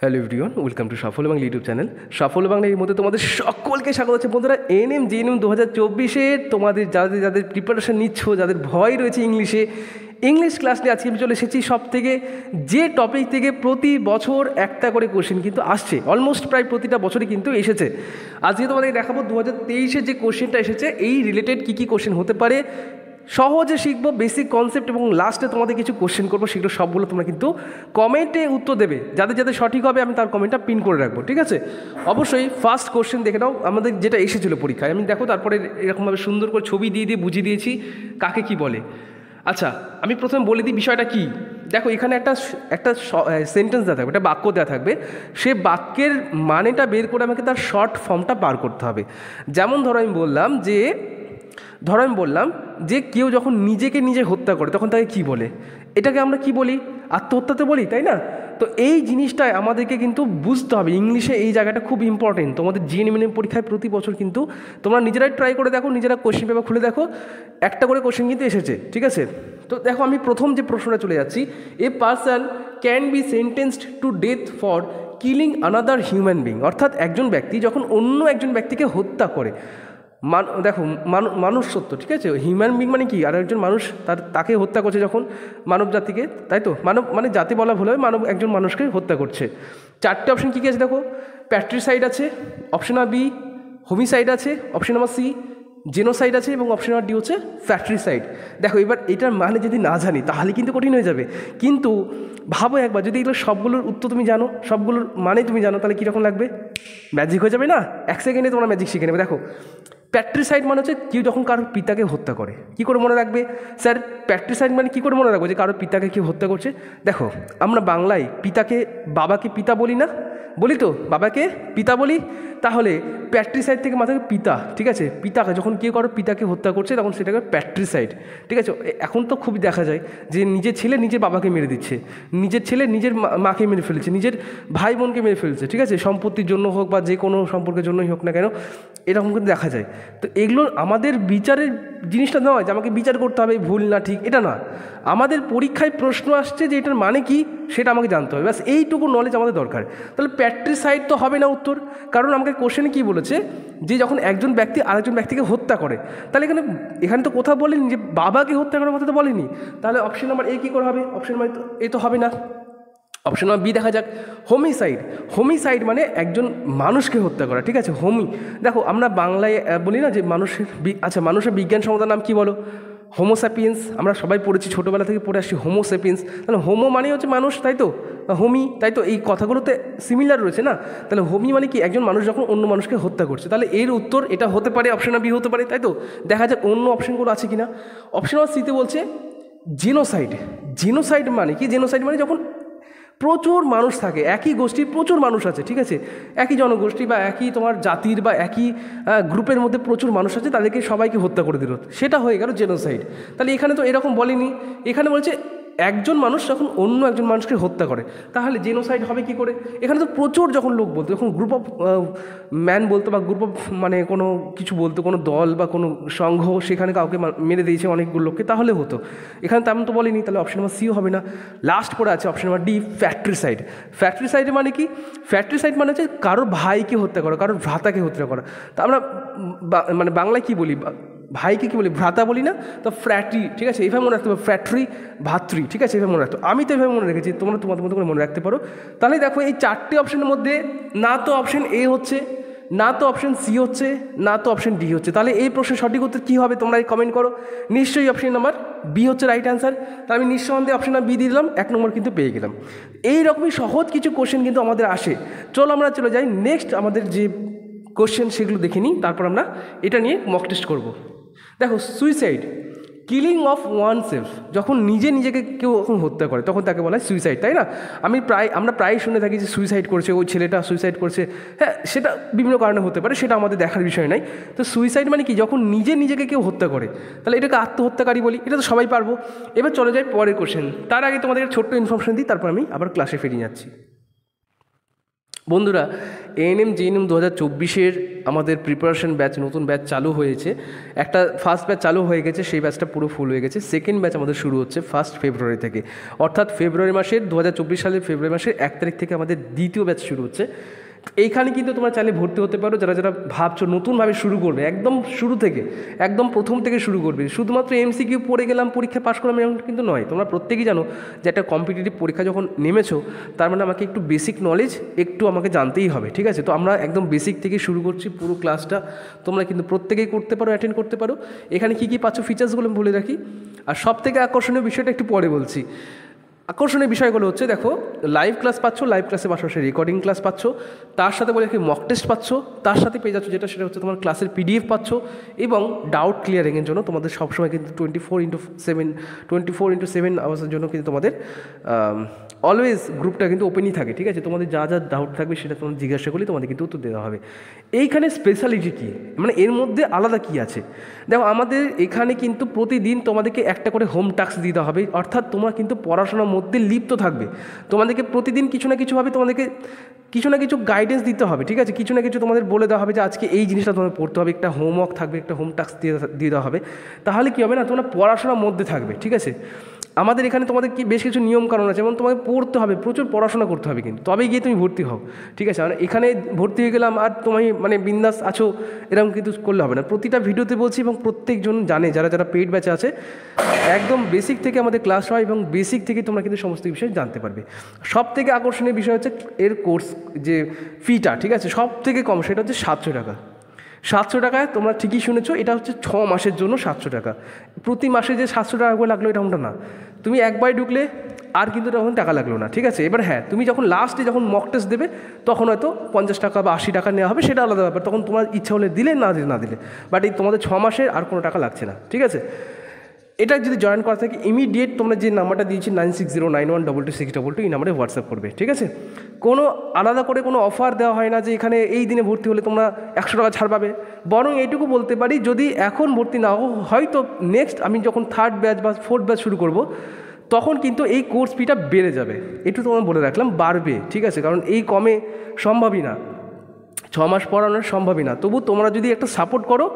Hello everyone welcome to Safal Bangla YouTube channel Safal Bangla এই মধ্যে তোমাদের সকলকে স্বাগত আছে বন্ধুরা N M J N M দু হাজার চব্বিশের তোমাদের যাদের যাদের প্রিপারেশান নিচ্ছ যাদের ভয় রয়েছে ইংলিশে ইংলিশ ক্লাস নিয়ে আজকে আমি চলে এসেছি সব থেকে যে টপিক থেকে প্রতি বছর একটা করে কোশ্চেন কিন্তু আসছে অলমোস্ট প্রায় প্রতিটা বছরই কিন্তু এসেছে আজকে তোমাদের দেখাবো দু হাজার তেইশে যে কোশ্চেনটা এসেছে এই রিলেটেড কী কী কোশ্চেন হতে পারে সহজে শিখবো বেসিক কনসেপ্ট এবং লাস্টে তোমাদের কিছু কোশ্চেন করবো সেগুলো সবগুলো তোমরা কিন্তু কমেন্টে উত্তর দেবে যাদের যাদের সঠিক হবে আমি তার কমেন্টটা পিন করে রাখবো ঠিক আছে অবশ্যই ফার্স্ট কোশ্চেন দেখে নাও আমাদের যেটা এসেছিলো পরীক্ষায় আমি দেখো তারপরে এরকমভাবে সুন্দর করে ছবি দিয়ে দিয়ে বুঝিয়ে দিয়েছি কাকে কি বলে আচ্ছা আমি প্রথমে বলে দিই বিষয়টা কি দেখো এখানে একটা একটা সেন্টেন্স দেওয়া থাকবে একটা বাক্য দেওয়া থাকবে সে বাক্যের মানেটা বের করে আমাকে তার শর্ট ফর্মটা বার করতে হবে যেমন ধরো আমি বললাম যে ধরো আমি বললাম যে কেউ যখন নিজেকে নিজে হত্যা করে তখন তাকে কি বলে এটাকে আমরা কি বলি আত্মহত্যাতে বলি তাই না তো এই জিনিসটাই আমাদেরকে কিন্তু বুঝতে হবে ইংলিশে এই জায়গাটা খুব ইম্পর্টেন্ট তোমাদের জিএনএমএনএম পরীক্ষায় প্রতি বছর কিন্তু তোমরা নিজেরাই ট্রাই করে দেখো নিজেরা কোশ্চেন পেপার খুলে দেখো একটা করে কোশ্চেন কিন্তু এসেছে ঠিক আছে তো দেখো আমি প্রথম যে প্রশ্নটা চলে যাচ্ছি a person can be sentenced to death for killing another human being অর্থাৎ একজন ব্যক্তি যখন অন্য একজন ব্যক্তিকে হত্যা করে মান দেখো মানুষ সত্য ঠিক আছে হিউম্যান বিং মানে কি আর একজন মানুষ তার তাকে হত্যা করছে যখন মানব জাতিকে তাই তো মানব মানে জাতি বলা ভুল হবে মানব একজন মানুষকে হত্যা করছে চারটে অপশন কী কী আছে দেখো প্যাট্রিসাইড আছে অপশন আর বি হোমিসাইড আছে অপশন নাম্বার সি জেনোসাইড আছে এবং অপশন নাম্বার ডি হচ্ছে ফ্যাক্টরিসাইড দেখো এবার এটার মানে যদি না জানি তাহলে কিন্তু কঠিন হয়ে যাবে কিন্তু ভাবো একবার যদি এগুলো সবগুলোর উত্তর তুমি জানো সবগুলোর মানে তুমি জানো তাহলে কীরকম লাগবে ম্যাজিক হয়ে যাবে না এক সেকেন্ডে তোমরা ম্যাজিক শিখে নেবে দেখো প্যাট্রিসাইড মানে হচ্ছে কেউ যখন কারোর পিতাকে হত্যা করে কি করে মনে রাখবে স্যার প্যাট্রিসাইড মানে কি করে মনে রাখবো যে কারোর পিতাকে কেউ হত্যা করছে দেখো আমরা বাংলায় পিতাকে বাবাকে পিতা বলি না বলি তো বাবাকে পিতা বলি তাহলে প্যাট্রিসাইড থেকে মাথায় পিতা ঠিক আছে পিতাকে যখন কেউ কারো পিতাকে হত্যা করছে তখন সেটাকে প্যাট্রিসাইড ঠিক আছে এখন তো খুবই দেখা যায় যে নিজের ছেলে নিজের বাবাকে মেরে দিচ্ছে নিজের ছেলে নিজের মাকে মেরে ফেলছে নিজের ভাই বোনকে মেরে ফেলছে ঠিক আছে সম্পত্তির জন্য হোক বা যে কোনো সম্পর্কের জন্যই হোক না কেন এরকম কিন্তু দেখা যায় তো এগুলো আমাদের বিচারের জিনিসটা নয় যে আমাকে বিচার করতে হবে ভুল না ঠিক এটা না আমাদের পরীক্ষায় প্রশ্ন আসছে যে এটার মানে কি সেটা আমাকে জানতে হবে ব্যাস এইটুকু নলেজ আমাদের দরকার তাহলে প্যাট্রিসাইড তো হবে না উত্তর কারণ আমাকে কোশ্চেনে কি বলেছে যে যখন একজন ব্যক্তি আরেকজন ব্যক্তিকে হত্যা করে তাহলে এখানে এখানে তো কোথাও বলেনি যে বাবাকে হত্যা করার কথা তো বলেনি তাহলে অপশন নাম্বার এ কী করে হবে অপশন নাম্বার এ তো হবে না অপশন বি দেখা যাক হোমিসাইড হোমিসাইড মানে একজন মানুষকে হত্যা করা ঠিক আছে হোমি দেখো আমরা বাংলায় বলি না যে মানুষের আচ্ছা মানুষের বিজ্ঞান সমতার নাম কি বলো হোমোস্যাপিয়েন্স আমরা সবাই পড়েছি ছোটোবেলা থেকে পড়ে আসছি হোমোস্যাপিয়েন্স তাহলে হোমো মানে হচ্ছে মানুষ তাই তো হোমি তাই তো এই কথাগুলোতে সিমিলার রয়েছে না তাহলে হোমি মানে কি একজন মানুষ যখন অন্য মানুষকে হত্যা করছে তাহলে এর উত্তর এটা হতে পারে অপশন বি হতে পারে তাই তো দেখা যাক অন্য অপশনগুলো আছে কি না অপশন সিতে বলছে জিনোসাইড জিনোসাইড মানে কি জিনোসাইড মানে যখন প্রচুর মানুষ থাকে একই গোষ্ঠীর প্রচুর মানুষ আছে ঠিক আছে একই জনগোষ্ঠী বা একই তোমার জাতির বা একই গ্রুপের মধ্যে প্রচুর মানুষ আছে তাদেরকে সবাইকে হত্যা করে দিল সেটা হয়ে গেল জেনোসাইড তাহলে এখানে তো এরকম বলেনি এখানে বলছে একজন মানুষ যখন অন্য একজন মানুষকে হত্যা করে তাহলে জেনোসাইড হবে কি করে এখানে তো প্রচুর যখন লোক বলতো যখন গ্রুপ অফ ম্যান বলতো বা গ্রুপ অফ মানে কোনো কিছু বলতো কোনো দল বা কোনো সংঘ সেখানে কাউকে মেরে দিয়েছে অনেকগুলো লোককে তাহলে হতো এখানে তেমন তো বলেনি তাহলে অপশন নাম্বার সিও হবে না লাস্ট পরে আছে option number D factory side factory side মানে কি ফ্যাক্টরি সাইড মানে হচ্ছে কারোর ভাইকে হত্যা করা কারোর ভ্রাতাকে হত্যা করা তা আমরা মানে বাংলায় কী বলি ভাইকে কী বলি ভ্রাতা বলি না তো ফ্র্যাটরি ঠিক আছে এইভাবে মনে রাখতে পারো ফ্র্যাটরি ভাতৃ ঠিক আছে এইভাবে মনে রাখতো আমি তো এইভাবে মনে রেখেছি তোমরা তোমাদের মতো করে মনে রাখতে পারো তাহলে দেখো এই চারটে অপশনের মধ্যে না তো অপশন এ হচ্ছে না তো অপশন সি হচ্ছে না তো অপশন ডি হচ্ছে তাহলে এই প্রশ্নের সঠিক উত্তর কী হবে তোমরা এই কমেন্ট করো নিশ্চয়ই অপশন নাম্বার বি হচ্ছে রাইট অ্যান্সার তাহলে আমি নিঃসন্দেহে অপশন নাম্বার বি দিয়ে দিলাম এক নম্বর কিন্তু পেয়ে গেলাম এই রকমই সহজ কিছু কোশ্চেন কিন্তু আমাদের আসে চলো আমরা চলে যাই নেক্সট আমাদের যে কোশ্চেন সেগুলো দেখে নিই তারপর আমরা এটা নিয়ে মক টেস্ট করবো দেখো suicide killing of one self যখন নিজে নিজেকে কেউ এখন হত্যা করে তখন তাকে বলা হয় সুইসাইড তাই না আমি প্রায় আমরা প্রায় শুনে থাকি যে সুইসাইড করছে ওই ছেলেটা সুইসাইড করছে হ্যাঁ সেটা বিভিন্ন কারণে হতে পারে সেটা আমাদের দেখার বিষয় নাই তো সুইসাইড মানে কি যখন নিজে নিজেকে কেউ হত্যা করে তাহলে এটাকে আত্মহত্যাকারী বলি এটা তো সবাই পারবো এবার চলে যায় পরের কোশ্চেন তার আগে তোমাদের ছোট্ট ইনফরমেশন দিই তারপর আমি আবার ক্লাসে ফিরিয়ে যাচ্ছি বন্ধুরা এএনএম জেএনএম দু হাজার চব্বিশের আমাদের প্রিপারেশন ব্যাচ নতুন ব্যাচ চালু হয়েছে একটা ফার্স্ট ব্যাচ চালু হয়ে গেছে সেই ব্যাচটা পুরো ফুল হয়ে গেছে সেকেন্ড ব্যাচ আমাদের শুরু হচ্ছে ফার্স্ট ফেব্রুয়ারি থেকে অর্থাৎ ফেব্রুয়ারি মাসের দু সালের ফেব্রুয়ারি মাসের এক তারিখ থেকে আমাদের দ্বিতীয় ব্যাচ শুরু হচ্ছে এইখানে কিন্তু তোমরা চাইলে ভর্তি হতে পারো যারা যারা ভাবছো নতুনভাবে শুরু করবে একদম শুরু থেকে একদম প্রথম থেকে শুরু করবে শুধুমাত্র এমসিকিউ পড়ে গেলাম পরীক্ষা পাশ করলাম এমন কিন্তু নয় তোমরা প্রত্যেকেই জানো যে একটা কম্পিটিটিভ পরীক্ষা যখন নেমেছো তার মানে আমাকে একটু বেসিক নলেজ একটু আমাকে জানতেই হবে ঠিক আছে তো আমরা একদম বেসিক থেকে শুরু করছি পুরো ক্লাসটা তোমরা কিন্তু প্রত্যেকেই করতে পারো অ্যাটেন্ড করতে পারো এখানে কী কী পাচ্ছ ফিচার্সগুলো বলে রাখি আর সব থেকে আকর্ষণীয় বিষয়টা একটু পরে বলছি আকর্ষণীয় বিষয়গুলো হচ্ছে দেখো লাইভ ক্লাস পাচ্ছ লাইভ ক্লাসে পাশাপাশি রেকর্ডিং ক্লাস পাচ্ছ তার সাথে বলে কি মক টেস্ট পাচ্ছ তার সাথে পেয়ে যাচ্ছ যেটা সেটা হচ্ছে তোমার ক্লাসের পিডিএফ পাচ্ছ এবং ডাউট ক্লিয়ারিংয়ের জন্য তোমাদের সবসময় কিন্তু twenty four into seven twenty four into seven আওয়ার্সের জন্য কিন্তু তোমাদের অলওয়েজ গ্রুপটা কিন্তু ওপেনই থাকে ঠিক আছে তোমাদের যা যা ডাউট থাকবে সেটা তোমাদের জিজ্ঞাসা করলে তোমাদের কিন্তু উত্তর দেওয়া হবে এইখানে স্পেশালিটি কী মানে এর মধ্যে আলাদা কী আছে দেখো আমাদের এখানে কিন্তু প্রতিদিন তোমাদেরকে একটা করে হোম টাস্ক দিতে হবে অর্থাৎ তোমরা কিন্তু পড়াশোনার মধ্যে লিপ্ত থাকবে তোমাদেরকে প্রতিদিন কিছু না কিছুভাবে তোমাদেরকে কিছু না কিছু গাইডেন্স দিতে হবে ঠিক আছে কিছু না কিছু তোমাদের বলে দেওয়া হবে যে আজকে এই জিনিসটা তোমাদের পড়তে হবে একটা হোমওয়ার্ক থাকবে একটা হোম টাস্ক দিয়ে দিয়ে দেওয়া হবে তাহলে কী হবে না তোমরা পড়াশোনার মধ্যে থাকবে ঠিক আছে আমাদের এখানে তোমাদের কি বেশ কিছু নিয়ম কারণ আছে এবং তোমাকে পড়তে হবে প্রচুর পড়াশোনা করতে হবে কিন্তু তবে গিয়ে তুমি ভর্তি হও ঠিক আছে মানে এখানে ভর্তি হয়ে গেলাম আর তোমায় মানে বিন্দাস আছো এরকম কিন্তু করলে হবে না প্রতিটা ভিডিওতে বলছি এবং প্রত্যেকজন জানে যারা যারা পেড ব্যাচে আছে একদম বেসিক থেকে আমাদের ক্লাস হয় এবং বেসিক থেকে তোমরা কিন্তু সমস্ত বিষয় জানতে পারবে সব থেকে আকর্ষণীয় বিষয় হচ্ছে এর কোর্স যে ফিটা ঠিক আছে সব থেকে কম সেটা হচ্ছে সাতশো টাকা সাতশো টাকায় তোমরা ঠিকই শুনেছো এটা হচ্ছে ছ মাসের জন্য সাতশো টাকা প্রতি মাসে যে সাতশো টাকা করে লাগলো এরকমটা না তুমি একবার ঢুকলে আর কিন্তু তখন টাকা লাগলো না ঠিক আছে এবার হ্যাঁ তুমি যখন লাস্টে যখন মক টেস্ট দেবে তখন হয়তো পঞ্চাশ টাকা বা আশি টাকা নেওয়া হবে সেটা আলাদা ব্যাপার তখন তোমার ইচ্ছা হলে দিলে না দিলে না দিলে বাট এই তোমাদের ছ মাসের আর কোনো টাকা লাগছে না ঠিক আছে এটা যদি জয়েন করা থাকে ইমিডিয়েট তোমরা যে নাম্বারটা দিয়েছি nine six zero nine one double two six double two এই নাম্বারে হোয়াটসঅ্যাপ করবে ঠিক আছে কোনো আলাদা করে কোনো অফার দেওয়া হয় না যে এখানে এই দিনে ভর্তি হলে তোমরা একশো টাকা ছাড় পাবে বরং এইটুকু বলতে পারি যদি এখন ভর্তি না হোক হয়তো নেক্সট আমি যখন থার্ড ব্যাচ বা ফোর্থ ব্যাচ শুরু করব তখন কিন্তু এই কোর্স ফিটা বেড়ে যাবে একটু তোমার বলে রাখলাম বাড়বে ঠিক আছে কারণ এই কমে সম্ভবই না ছ মাস পড়ানোর সম্ভবই না তবু তোমরা যদি একটা সাপোর্ট করো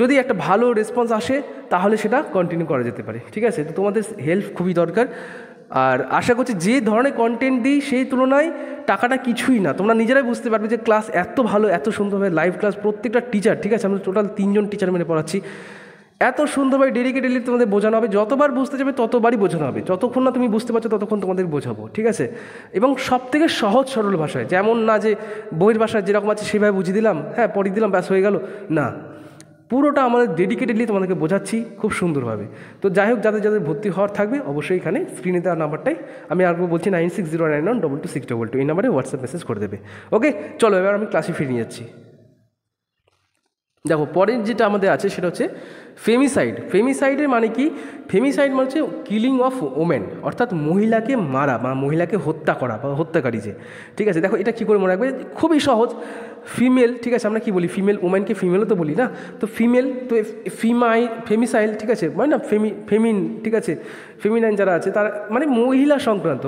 যদি একটা ভালো রেসপন্স আসে তাহলে সেটা কন্টিনিউ করা যেতে পারে ঠিক আছে তো তোমাদের হেল্প খুবই দরকার আর আশা করছি যে ধরনের কন্টেন্ট দিই সেই তুলনায় টাকাটা কিছুই না তোমরা নিজেরাই বুঝতে পারবে যে ক্লাস এত ভালো এত সুন্দরভাবে লাইভ ক্লাস প্রত্যেকটা টিচার ঠিক আছে আমরা টোটাল তিনজন টিচার মেনে পড়াচ্ছি এত সুন্দরভাবে ডেডিকেটেডলি তোমাদের বোঝানো হবে যতবার বুঝতে যাবে ততবারই বোঝানো হবে যতক্ষণ না তুমি বুঝতে পারছো ততক্ষণ তোমাদের বোঝাবো ঠিক আছে এবং সব থেকে সহজ সরল ভাষায় যেমন না যে বহির ভাষায় যেরকম আছে সেভাবে বুঝিয়ে দিলাম হ্যাঁ পড়িয়ে দিলাম ব্যাস হয়ে গেল না পুরোটা আমাদের ডেডিকেটেডলি তোমাদেরকে বোঝাচ্ছি খুব সুন্দরভাবে তো যাই হোক যাদের যাদের ভর্তি হওয়ার থাকবে অবশ্যই এখানে স্ক্রিনে দেওয়ার নাম্বারটাই আমি আর বলছি nine six zero nine one double two six double two এই নাম্বারে হোয়াটসঅ্যাপ মেসেজ করে দেবে ওকে চলো এবার আমি ক্লাসে ফিরে যাচ্ছি দেখো পরের যেটা আমাদের আছে সেটা হচ্ছে ফেমিসাইড ফেমিসাইডের মানে কি ফেমিসাইড মানে হচ্ছে কিলিং অফ ওমেন অর্থাৎ মহিলাকে মারা বা মহিলাকে হত্যা করা বা হত্যাকারী যে ঠিক আছে দেখো এটা কী করে মনে রাখবে খুবই সহজ ফিমেল ঠিক আছে আমরা কি বলি ফিমেল ওমেনকে ফিমেলও তো বলি না তো ফিমেল তো ফিমাই ফেমিসাইল ঠিক আছে মানে না ফেমি ফেমিন ঠিক আছে ফেমিনাইন যারা আছে তারা মানে মহিলা সংক্রান্ত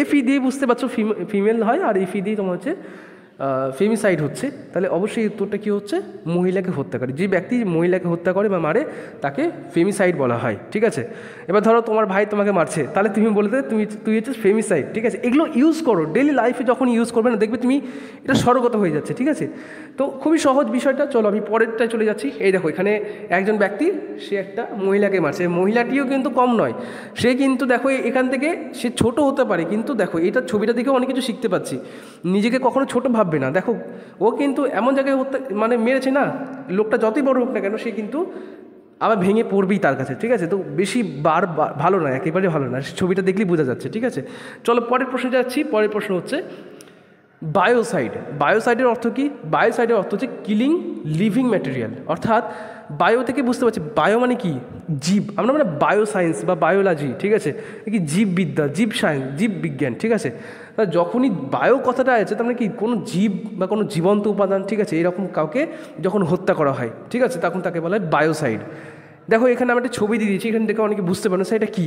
এফি দিয়ে বুঝতে পারছো ফিমেল হয় আর এফি দিয়ে তোমার হচ্ছে ফেমিসাইড হচ্ছে তাহলে অবশ্যই উত্তরটা কী হচ্ছে মহিলাকে হত্যা করে যে ব্যক্তি মহিলাকে হত্যা করে বা মারে তাকে ফেমিসাইড বলা হয় ঠিক আছে এবার ধরো তোমার ভাই তোমাকে মারছে তাহলে তুমি বলতে তুমি তুই হচ্ছে ফেমিসাইড ঠিক আছে এগুলো ইউজ করো ডেলি লাইফে যখন ইউজ করবে না দেখবে তুমি এটা স্বর্গত হয়ে যাচ্ছে ঠিক আছে তো খুবই সহজ বিষয়টা চলো আমি পরেরটায় চলে যাচ্ছি এই দেখো এখানে একজন ব্যক্তি সে একটা মহিলাকে মারছে মহিলাটিও কিন্তু কম নয় সে কিন্তু দেখো এখান থেকে সে ছোট হতে পারে কিন্তু দেখো এটা ছবিটা দেখেও অনেক কিছু শিখতে পাচ্ছি নিজেকে কখনো ছোট ভাববে না দেখো ও কিন্তু এমন জায়গায় মানে মেরেছে না লোকটা যতই বড় হোক না কেন সে কিন্তু আবার ভেঙে পড়বেই তার কাছে ঠিক আছে তো বেশি বার ভালো না একেবারে ভালো না ছবিটা দেখলেই বোঝা যাচ্ছে ঠিক আছে চলো পরের প্রশ্নে যাচ্ছি পরের প্রশ্ন হচ্ছে বায়োসাইড বায়োসাইডের অর্থ কী বায়োসাইডের অর্থ হচ্ছে কিলিং লিভিং ম্যাটেরিয়াল অর্থাৎ বায়ো থেকে বুঝতে পারছি বায়ো মানে কি জীব আমরা মানে বায়ো সায়েন্স বা বায়োলজি ঠিক আছে কি জীববিদ্যা জীব সায়েন্স জীববিজ্ঞান ঠিক আছে তা যখনই বায়ো কথাটা আছে তার মানে কি কোনো জীব বা কোনো জীবন্ত উপাদান ঠিক আছে এরকম কাউকে যখন হত্যা করা হয় ঠিক আছে তখন তাকে বলা হয় বায়োসাইড দেখো এখানে আমি একটা ছবি দিয়ে দিয়েছি এখান থেকে অনেকে বুঝতে পারেন সেটা কী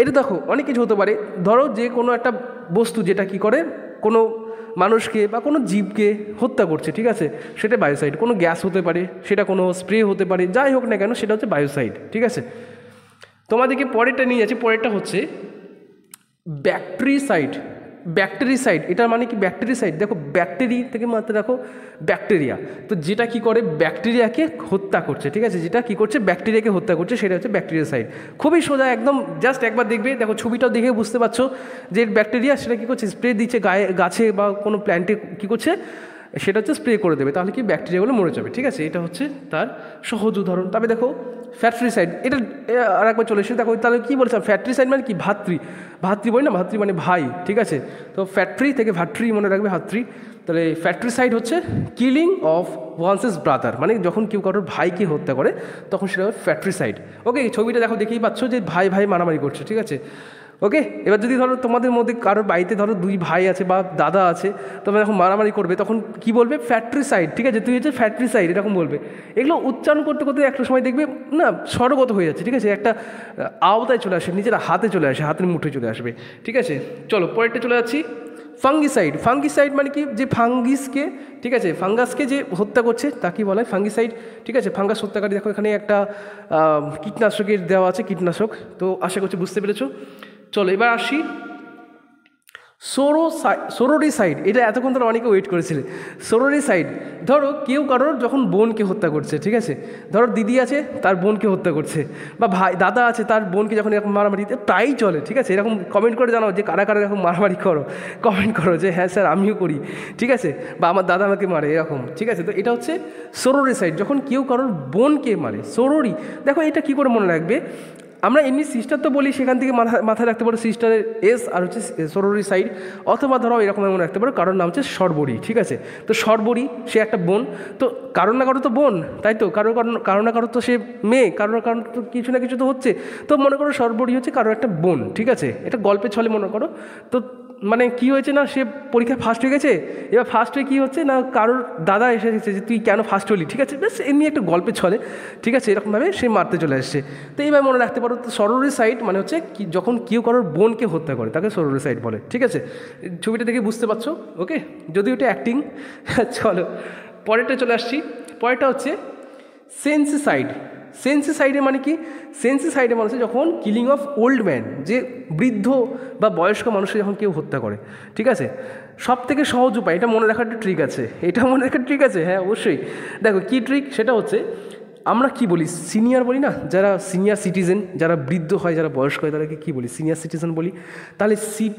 এটা দেখো অনেক কিছু হতে পারে ধরো যে কোনো একটা বস্তু যেটা কি করে কোনো মানুষকে বা কোনো জীবকে হত্যা করছে ঠিক আছে সেটা বায়োসাইড কোনো গ্যাস হতে পারে সেটা কোনো স্প্রে হতে পারে যাই হোক না কেন সেটা হচ্ছে বায়োসাইড ঠিক আছে তোমাদেরকে পরেরটা নিয়ে যাচ্ছি পরেরটা হচ্ছে ব্যাকট্রিসাইড ব্যাকটেরিসাইড এটার মানে কি ব্যাকটেরিসাইড দেখো ব্যাকটেরি থেকে মাত্র দেখো ব্যাকটেরিয়া তো যেটা কি করে ব্যাকটেরিয়াকে হত্যা করছে ঠিক আছে যেটা কি করছে ব্যাকটেরিয়াকে হত্যা করছে সেটা হচ্ছে ব্যাকটেরিয়াসাইড খুবই সোজা একদম জাস্ট একবার দেখবে দেখো ছবিটাও দেখে বুঝতে পারছো যে ব্যাকটেরিয়া সেটা কী করছে স্প্রে দিচ্ছে গায়ে গাছে বা কোনো প্ল্যান্টে কী করছে সেটা হচ্ছে স্প্রে করে দেবে তাহলে কি ব্যাকটেরিয়াগুলো মরে যাবে ঠিক আছে এটা হচ্ছে তার সহজ উদাহরণ তবে দেখো ফ্যাট্রিসাইড এটা আর একবার চলে এসেছে দেখো তাহলে কী বলেছিলাম ফ্যাট্রিসাইড মানে কি ভাতৃ ভাতৃ বলি না ভাতৃ মানে ভাই ঠিক আছে তো ফ্যাট্রি থেকে ভাতৃ মনে রাখবে ভাতৃ তাহলে ফ্যাট্রিসাইড হচ্ছে কিলিং অফ ওয়ানসেস ব্রাদার মানে যখন কেউ কারোর ভাইকে হত্যা করে তখন সেটা হবে ফ্যাট্রিসাইড ওকে ছবিটা দেখো দেখেই পাচ্ছ যে ভাই ভাই মারামারি করছে ঠিক আছে ওকে এবার যদি ধরো তোমাদের মধ্যে কারোর বাড়িতে ধরো দুই ভাই আছে বা দাদা আছে তোমরা যখন মারামারি করবে তখন কি বলবে সাইড ঠিক আছে তুই হচ্ছে সাইড এরকম বলবে এগুলো উচ্চারণ করতে করতে একটা সময় দেখবে না স্বরগত হয়ে যাচ্ছে ঠিক আছে একটা আওতায় চলে আসে নিজের হাতে চলে আসে হাতের মুঠে চলে আসবে ঠিক আছে চলো পরেরটা চলে যাচ্ছি ফাঙ্গিসাইড ফাঙ্গিসাইড মানে কি যে ফাঙ্গিসকে ঠিক আছে ফাঙ্গাসকে যে হত্যা করছে তাকে বলা হয় ফাঙ্গিসাইড ঠিক আছে ফাঙ্গাস হত্যাকারী দেখো এখানে একটা কীটনাশকের দেওয়া আছে কীটনাশক তো আশা করছি বুঝতে পেরেছো চলো এবার আসি সাইড এটা এতক্ষণ ধরে অনেকে ওয়েট করেছিল সাইড ধরো কেউ কারোর যখন বোনকে হত্যা করছে ঠিক আছে ধরো দিদি আছে তার বোনকে হত্যা করছে বা ভাই দাদা আছে তার বোনকে যখন এরকম মারামারি প্রায়ই চলে ঠিক আছে এরকম কমেন্ট করে জানাও যে কারা কারা এরকম মারামারি করো কমেন্ট করো যে হ্যাঁ স্যার আমিও করি ঠিক আছে বা আমার দাদা আমাকে মারে এরকম ঠিক আছে তো এটা হচ্ছে সাইড যখন কেউ কারোর বোনকে মারে সোরোরি দেখো এটা কি করে মনে রাখবে আমরা এমনি সিস্টার তো বলি সেখান থেকে মাথা মাথায় রাখতে পারো সিস্টারের এস আর হচ্ছে সরোরি সাইড অথবা ধরো এরকম এমন রাখতে পারো কারোর নাম হচ্ছে সর্বরী ঠিক আছে তো সর্বরী সে একটা বোন তো কারো না কারো তো বোন তাই তো কারোর কারণ কারো না কারো তো সে মেয়ে কারো না কারণ তো কিছু না কিছু তো হচ্ছে তো মনে করো সর্বরী হচ্ছে কারোর একটা বোন ঠিক আছে এটা গল্পের ছলে মনে করো তো মানে কি হয়েছে না সে পরীক্ষায় ফার্স্ট হয়ে গেছে এবার ফার্স্ট হয়ে কী হচ্ছে না কারোর দাদা এসে গেছে যে তুই কেন ফার্স্ট হলি ঠিক আছে বেশ এমনি একটা গল্পে চলে ঠিক আছে এরকমভাবে সে মারতে চলে আসছে তো এইভাবে মনে রাখতে পারো তো সাইড মানে হচ্ছে যখন কেউ কারোর বোনকে হত্যা করে তাকে সাইড বলে ঠিক আছে ছবিটা দেখে বুঝতে পারছো ওকে যদি ওটা অ্যাক্টিং চলো পরেরটা চলে আসছি পরেরটা হচ্ছে সেন্সিসাইড সেন্সিসাইডে মানে কি সেন্সিসাইডে মানুষে যখন কিলিং অফ ওল্ড ম্যান যে বৃদ্ধ বা বয়স্ক মানুষকে যখন কেউ হত্যা করে ঠিক আছে সব থেকে সহজ উপায় এটা মনে রাখার একটা ট্রিক আছে এটা মনে রাখার ট্রিক আছে হ্যাঁ অবশ্যই দেখো কী ট্রিক সেটা হচ্ছে আমরা কি বলি সিনিয়র বলি না যারা সিনিয়র সিটিজেন যারা বৃদ্ধ হয় যারা বয়স্ক হয় তাদেরকে কী বলি সিনিয়র সিটিজেন বলি তাহলে সিট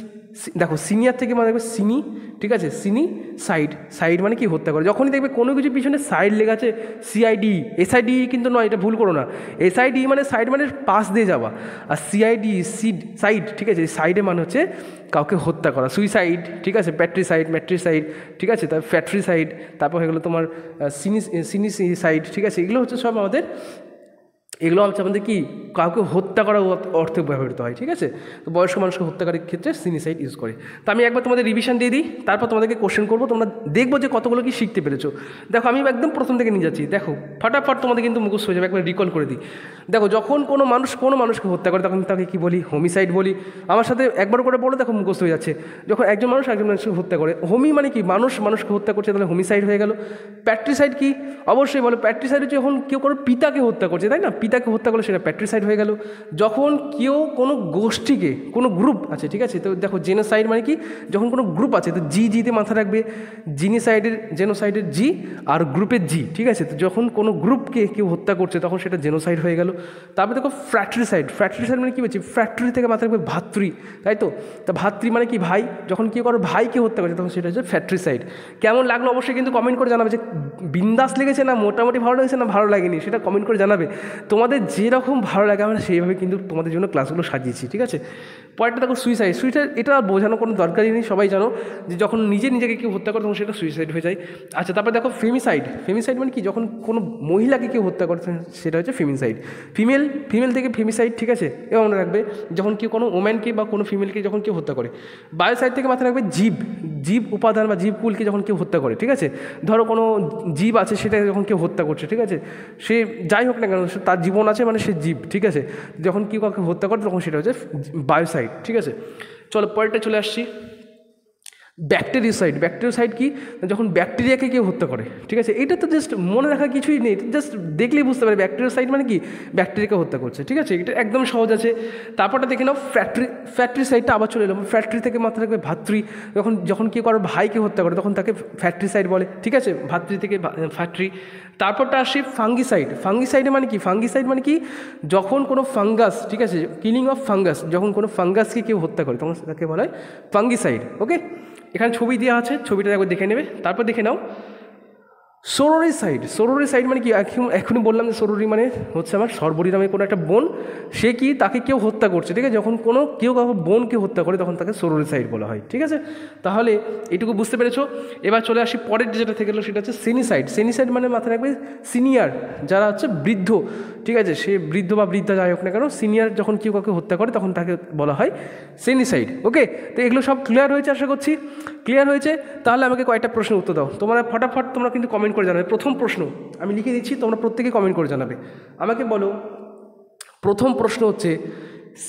দেখো সিনিয়র থেকে মানে দেখবে সিনি ঠিক আছে সিনি সাইড সাইড মানে কি হত্যা করে যখনই দেখবে কোনো কিছু পিছনে সাইড লেগে আছে সিআইডি এসআইডি কিন্তু নয় এটা ভুল করো না এসআইডি মানে সাইড মানে পাশ দিয়ে যাওয়া আর সিআইডি সিড সাইড ঠিক আছে সাইডে মানে হচ্ছে কাউকে হত্যা করা সুইসাইড ঠিক আছে প্যাট্রিসাইড ম্যাট্রিসাইড ঠিক আছে তারপর ফ্যাট্রিসাইড তারপর হয়ে গেলো তোমার সিনি সিনি সাইড ঠিক আছে এগুলো হচ্ছে সব আমাদের এগুলো হচ্ছে আমাদের কি কাউকে হত্যা করার অর্থে ব্যবহৃত হয় ঠিক আছে তো বয়স্ক মানুষকে হত্যাকারীর ক্ষেত্রে সিনিসাইড ইউজ করে তো আমি একবার তোমাদের রিভিশন দিয়ে দিই তারপর তোমাদেরকে কোশ্চেন করবো তোমরা দেখবো যে কতগুলো কি শিখতে পেরেছো দেখো আমি একদম প্রথম থেকে নিয়ে যাচ্ছি দেখো ফটাফট তোমাদের কিন্তু মুখস্থ হয়ে যাবে একবার রিকল করে দিই দেখো যখন কোনো মানুষ কোনো মানুষকে হত্যা করে তখন তাকে কি বলি হোমিসাইড বলি আমার সাথে একবার করে বলো দেখো মুখস্থ হয়ে যাচ্ছে যখন একজন মানুষ একজন মানুষকে হত্যা করে হোমি মানে কি মানুষ মানুষকে হত্যা করছে তাহলে হোমিসাইড হয়ে গেল প্যাট্রিসাইড কি অবশ্যই বলো প্যাট্রিসাইড যখন কেউ কোনো পিতাকে হত্যা করছে তাই না পিতাকে হত্যা করলো সেটা প্যাট্রিসাইড হয়ে গেল যখন কেউ কোনো গোষ্ঠীকে কোনো গ্রুপ আছে ঠিক আছে তো দেখো জেনোসাইড মানে কি যখন কোনো গ্রুপ আছে তো জি জিতে মাথা রাখবে জিনিসাইডের জেনোসাইডের জি আর গ্রুপের জি ঠিক আছে তো যখন কোনো গ্রুপকে কেউ হত্যা করছে তখন সেটা জেনোসাইড হয়ে গেল তারপরে দেখো ফ্র্যাট্রিসাইড ফ্র্যাট্রিসাইড মানে কী বলছি ফ্র্যাক্টরি থেকে মাথা রাখবে ভাতৃ তাই তো তা ভাতৃ মানে কি ভাই যখন কেউ কারো ভাইকে হত্যা করছে তখন সেটা হচ্ছে ফ্যাট্রিসাইড কেমন লাগলো অবশ্যই কিন্তু কমেন্ট করে জানাবে যে বিন্দাস লেগেছে না মোটামুটি ভালো লেগেছে না ভালো লাগেনি সেটা কমেন্ট করে জানাবে তো তোমাদের যেরকম ভালো লাগে আমরা সেইভাবে কিন্তু তোমাদের জন্য ক্লাসগুলো সাজিয়েছি ঠিক আছে পয়েন্টটা দেখো সুইসাইড সুইসাইড এটা বোঝানো কোনো দরকারই নেই সবাই জানো যে যখন নিজে নিজেকে কেউ হত্যা করে তখন সেটা সুইসাইড হয়ে যায় আচ্ছা তারপরে দেখো ফেমিসাইড ফেমিসাইড মানে কি যখন কোনো মহিলাকে কেউ হত্যা করে সেটা হচ্ছে ফেমিসাইড ফিমেল ফিমেল থেকে ফেমিসাইড ঠিক আছে এবং মনে রাখবে যখন কেউ কোনো ওম্যানকে বা কোনো ফিমেলকে যখন কেউ হত্যা করে বায়োসাইড থেকে মাথায় রাখবে জীব জীব উপাদান বা জীবকুলকে যখন কেউ হত্যা করে ঠিক আছে ধরো কোনো জীব আছে সেটা যখন কেউ হত্যা করছে ঠিক আছে সে যাই হোক না কেন তার জীবন আছে মানে সে জীব ঠিক আছে যখন কেউ কাউকে হত্যা করে তখন সেটা হচ্ছে বায়োসাইড সাইড ঠিক আছে চলো পরেরটা চলে আসছি ব্যাকটেরিয়াসাইড ব্যাকটেরিয়াসাইড কি যখন ব্যাকটেরিয়াকে কেউ হত্যা করে ঠিক আছে এটা তো জাস্ট মনে রাখা কিছুই নেই জাস্ট দেখলেই বুঝতে পারে ব্যাকটেরিয়াসাইড মানে কি ব্যাকটেরিয়াকে হত্যা করছে ঠিক আছে এটা একদম সহজ আছে তারপরটা দেখে নাও ফ্যাক্টরি ফ্যাক্টরিসাইডটা আবার চলে এলো ফ্যাক্টরি থেকে মাত্র রাখবে ভাতৃ যখন যখন কেউ কারোর ভাইকে হত্যা করে তখন তাকে ফ্যাক্টরিসাইড বলে ঠিক আছে ভাতৃ থেকে ফ্যাক্টরি তারপরটা আসি ফাঙ্গিসাইড ফাঙ্গিসাইডে মানে কি ফাঙ্গিসাইড মানে কি যখন কোনো ফাঙ্গাস ঠিক আছে কিলিং অফ ফাঙ্গাস যখন কোনো ফাঙ্গাসকে কেউ হত্যা করে তখন তাকে বলা হয় ফাঙ্গিসাইড ওকে এখানে ছবি দেওয়া আছে ছবিটা একবার দেখে নেবে তারপর দেখে নাও সাইড সরোরি সাইড মানে কি এখনই বললাম যে সরোরি মানে হচ্ছে আমার সর্বরী নামে কোনো একটা বোন সে কি তাকে কেউ হত্যা করছে ঠিক আছে যখন কোনো কেউ কাউ বোনকে হত্যা করে তখন তাকে সরোরি সাইড বলা হয় ঠিক আছে তাহলে এটুকু বুঝতে পেরেছো এবার চলে আসি পরের যেটা থেকে গেলো সেটা হচ্ছে সিনিসাইড সিনিসাইড মানে মাথায় রাখবে সিনিয়র যারা হচ্ছে বৃদ্ধ ঠিক আছে সে বৃদ্ধ বা বৃদ্ধা যাই হোক না কেন সিনিয়র যখন কেউ কাউকে হত্যা করে তখন তাকে বলা হয় সিনিসাইড ওকে তো এগুলো সব ক্লিয়ার হয়েছে আশা করছি ক্লিয়ার হয়েছে তাহলে আমাকে কয়েকটা প্রশ্নের উত্তর দাও তোমরা ফটাফট তোমরা কিন্তু কমেন্ট করে জানাবে প্রথম প্রশ্ন আমি লিখে দিচ্ছি তোমরা প্রত্যেকে কমেন্ট করে জানাবে আমাকে বলো প্রথম প্রশ্ন হচ্ছে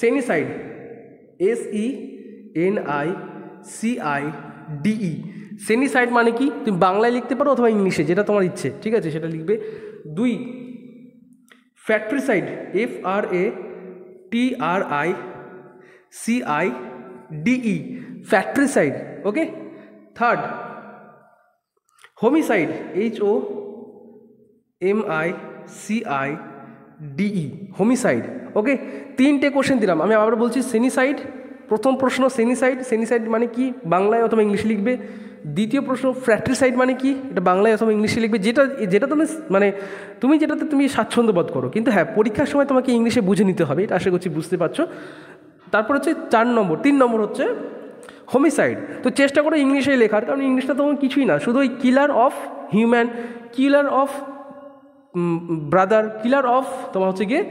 senicide S E N I C I D E senicide মানে কি তুমি বাংলায় লিখতে পারো অথবা ইংলিশে যেটা তোমার ইচ্ছে ঠিক আছে সেটা লিখবে দুই fratricide F R A T R I C I D E fratricide okay third homicide H O M I C I D E homicide okay তিনটে কোশ্চেন দিলাম আমি আবার বলছি সেনিসাইড প্রথম প্রশ্ন সেনিসাইড সেনিসাইড মানে কি বাংলায় অথবা ইংলিশে লিখবে দ্বিতীয় প্রশ্ন ফ্র্যাট্রিসাইড মানে কি এটা বাংলায় অথবা ইংলিশে লিখবে যেটা যেটা তুমি মানে তুমি যেটাতে তুমি স্বাচ্ছন্দ্য বোধ করো কিন্তু হ্যাঁ পরীক্ষার সময় তোমাকে ইংলিশে বুঝে নিতে হবে এটা আশা করছি বুঝতে পারছো তারপর হচ্ছে চার নম্বর তিন নম্বর হচ্ছে হোমিসাইড তো চেষ্টা করো ইংলিশেই লেখার কারণ ইংলিশটা তখন কিছুই না শুধু ওই killer of human killer of brother killer of তোমার হচ্ছে গিয়ে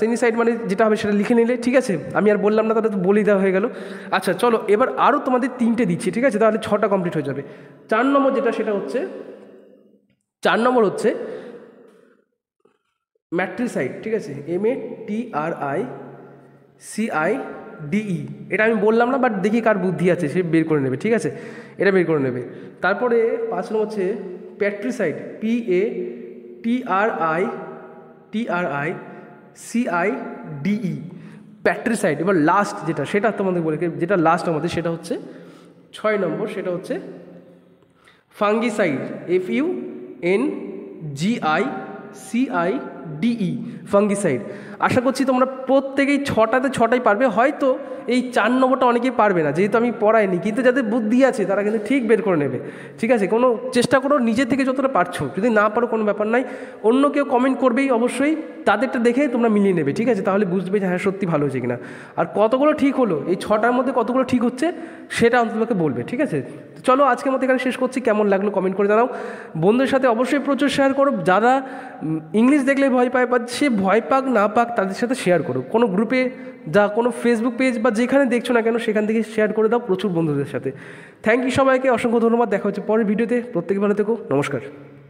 সেনিসাইড মানে যেটা হবে সেটা লিখে নিলে ঠিক আছে আমি আর বললাম না তাহলে তো বলেই দেওয়া হয়ে গেল আচ্ছা চলো এবার আরও তোমাদের তিনটে দিচ্ছি ঠিক আছে তাহলে ছটা কমপ্লিট হয়ে যাবে চার নম্বর যেটা সেটা হচ্ছে চার নম্বর হচ্ছে ম্যাট্রিসাইড ঠিক আছে M A T R I C I D E e. এটা আমি বললাম না বাট দেখি কার বুদ্ধি আছে সে বের করে নেবে ঠিক আছে এটা বের করে নেবে তারপরে পাঁচ নম্বর হচ্ছে patricide P A T R I T R I C I D E patricide এবার লাস্ট যেটা সেটা তোমাদের বলে যেটা লাস্ট আমাদের সেটা হচ্ছে ছয় নম্বর সেটা হচ্ছে fungicide F U N G I C I D E fungicide e, আশা করছি তোমরা প্রত্যেকেই ছটাতে ছটাই পারবে হয়তো এই চার নম্বরটা অনেকেই পারবে না যেহেতু আমি পড়াইনি কিন্তু যাদের বুদ্ধি আছে তারা কিন্তু ঠিক বের করে নেবে ঠিক আছে কোনো চেষ্টা করো নিজে থেকে যতটা পারছো যদি না পারো কোনো ব্যাপার নাই অন্য কেউ কমেন্ট করবেই অবশ্যই তাদেরটা দেখে তোমরা মিলিয়ে নেবে ঠিক আছে তাহলে বুঝবে যে হ্যাঁ সত্যি ভালো হয়েছে কিনা আর কতগুলো ঠিক হলো এই ছটার মধ্যে কতগুলো ঠিক হচ্ছে সেটা অন্ততকে বলবে ঠিক আছে চলো আজকে মতো এখানে শেষ করছি কেমন লাগলো কমেন্ট করে জানাও বন্ধুদের সাথে অবশ্যই প্রচুর শেয়ার করো যারা ইংলিশ দেখলে ভয় পায় বা সে ভয় পাক না পাক তাদের সাথে শেয়ার করো কোনো গ্রুপে যা কোনো ফেসবুক পেজ বা যেখানে দেখছো না কেন সেখান থেকে শেয়ার করে দাও প্রচুর বন্ধুদের সাথে থ্যাংক ইউ সবাইকে অসংখ্য ধন্যবাদ দেখা হচ্ছে পরের ভিডিওতে প্রত্যেকে ভালো থেকো নমস্কার